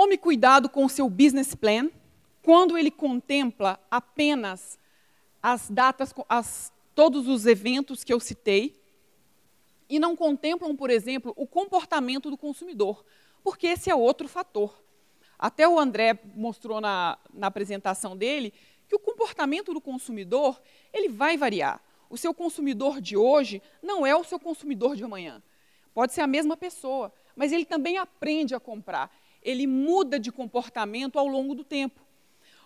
Tome cuidado com o seu business plan quando ele contempla apenas as datas, as, todos os eventos que eu citei, e não contemplam, por exemplo, o comportamento do consumidor, porque esse é outro fator. Até o André mostrou na, na apresentação dele que o comportamento do consumidor ele vai variar. O seu consumidor de hoje não é o seu consumidor de amanhã. Pode ser a mesma pessoa, mas ele também aprende a comprar ele muda de comportamento ao longo do tempo.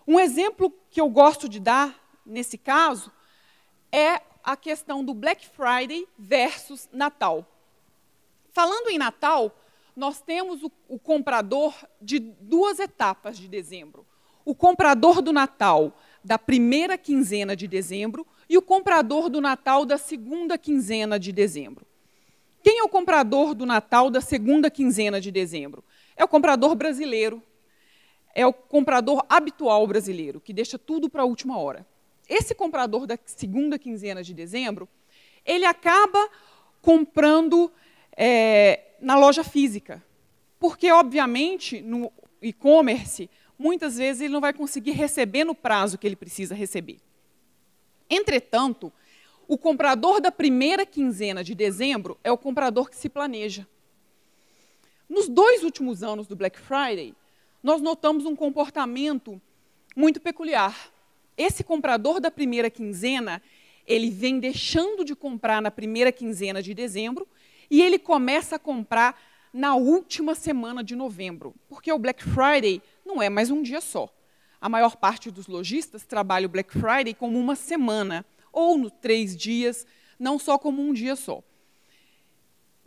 Um exemplo que eu gosto de dar nesse caso é a questão do Black Friday versus Natal. Falando em Natal, nós temos o, o comprador de duas etapas de dezembro. O comprador do Natal da primeira quinzena de dezembro e o comprador do Natal da segunda quinzena de dezembro. Quem é o comprador do Natal da segunda quinzena de dezembro? É o comprador brasileiro, é o comprador habitual brasileiro, que deixa tudo para a última hora. Esse comprador da segunda quinzena de dezembro, ele acaba comprando é, na loja física, porque, obviamente, no e-commerce, muitas vezes ele não vai conseguir receber no prazo que ele precisa receber. Entretanto, o comprador da primeira quinzena de dezembro é o comprador que se planeja. Nos dois últimos anos do Black Friday, nós notamos um comportamento muito peculiar. Esse comprador da primeira quinzena, ele vem deixando de comprar na primeira quinzena de dezembro e ele começa a comprar na última semana de novembro, porque o Black Friday não é mais um dia só. A maior parte dos lojistas trabalha o Black Friday como uma semana, ou no três dias, não só como um dia só.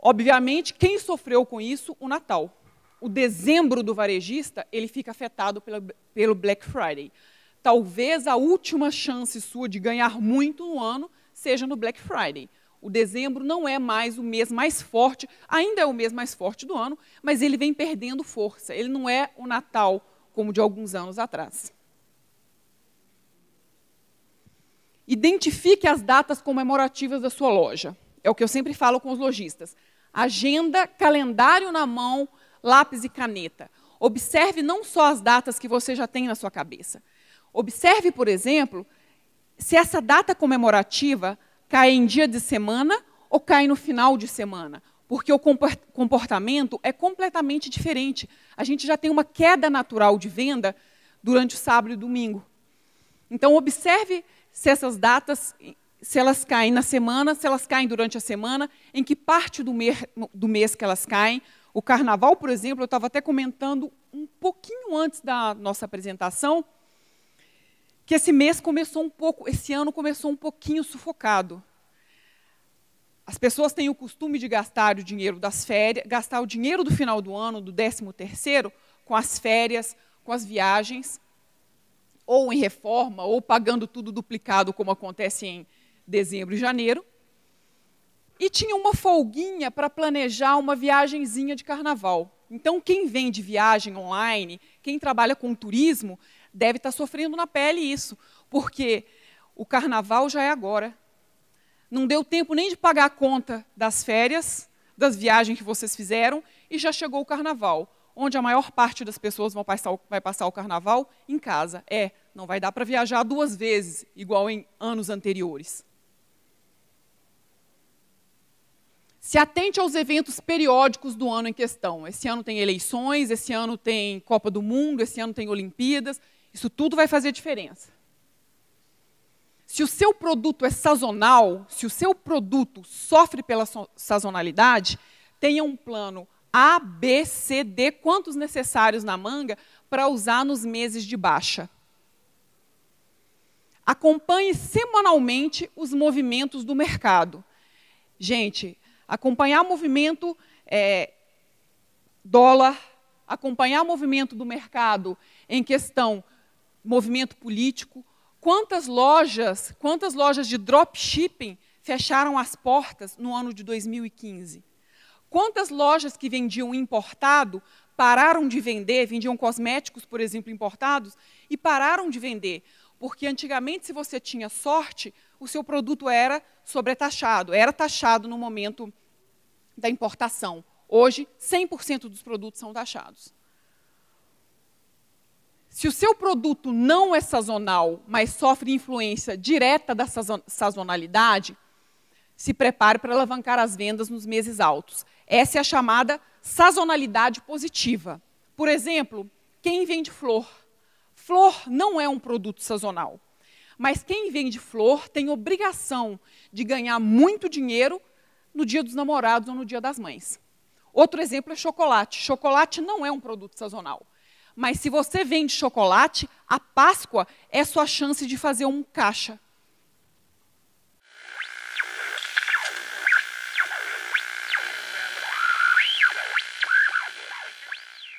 Obviamente, quem sofreu com isso? O Natal. O dezembro do varejista, ele fica afetado pela, pelo Black Friday. Talvez a última chance sua de ganhar muito no ano seja no Black Friday. O dezembro não é mais o mês mais forte, ainda é o mês mais forte do ano, mas ele vem perdendo força. Ele não é o Natal como de alguns anos atrás. Identifique as datas comemorativas da sua loja. É o que eu sempre falo com os lojistas. Agenda, calendário na mão, lápis e caneta. Observe não só as datas que você já tem na sua cabeça. Observe, por exemplo, se essa data comemorativa cai em dia de semana ou cai no final de semana, porque o comportamento é completamente diferente. A gente já tem uma queda natural de venda durante o sábado e domingo. Então, observe se essas datas se elas caem na semana, se elas caem durante a semana, em que parte do, mês, do mês que elas caem. O carnaval, por exemplo, eu estava até comentando um pouquinho antes da nossa apresentação, que esse mês começou um pouco, esse ano começou um pouquinho sufocado. As pessoas têm o costume de gastar o dinheiro das férias, gastar o dinheiro do final do ano, do 13 terceiro, com as férias, com as viagens, ou em reforma, ou pagando tudo duplicado, como acontece em dezembro e janeiro, e tinha uma folguinha para planejar uma viagenzinha de carnaval. Então, quem vende viagem online, quem trabalha com turismo, deve estar tá sofrendo na pele isso, porque o carnaval já é agora. Não deu tempo nem de pagar a conta das férias, das viagens que vocês fizeram, e já chegou o carnaval, onde a maior parte das pessoas vão passar, vai passar o carnaval em casa. É, não vai dar para viajar duas vezes, igual em anos anteriores. Se atente aos eventos periódicos do ano em questão. Esse ano tem eleições, esse ano tem Copa do Mundo, esse ano tem Olimpíadas. Isso tudo vai fazer diferença. Se o seu produto é sazonal, se o seu produto sofre pela sazonalidade, tenha um plano A, B, C, D, quantos necessários na manga para usar nos meses de baixa. Acompanhe semanalmente os movimentos do mercado. Gente, acompanhar o movimento é, dólar, acompanhar o movimento do mercado em questão movimento político, quantas lojas, quantas lojas de dropshipping fecharam as portas no ano de 2015? Quantas lojas que vendiam importado pararam de vender, vendiam cosméticos, por exemplo, importados, e pararam de vender? Porque antigamente, se você tinha sorte, o seu produto era sobretaxado, era taxado no momento da importação. Hoje, 100% dos produtos são taxados. Se o seu produto não é sazonal, mas sofre influência direta da sazonalidade, se prepare para alavancar as vendas nos meses altos. Essa é a chamada sazonalidade positiva. Por exemplo, quem vende flor Flor não é um produto sazonal. Mas quem vende flor tem obrigação de ganhar muito dinheiro no dia dos namorados ou no dia das mães. Outro exemplo é chocolate. Chocolate não é um produto sazonal. Mas se você vende chocolate, a Páscoa é sua chance de fazer um caixa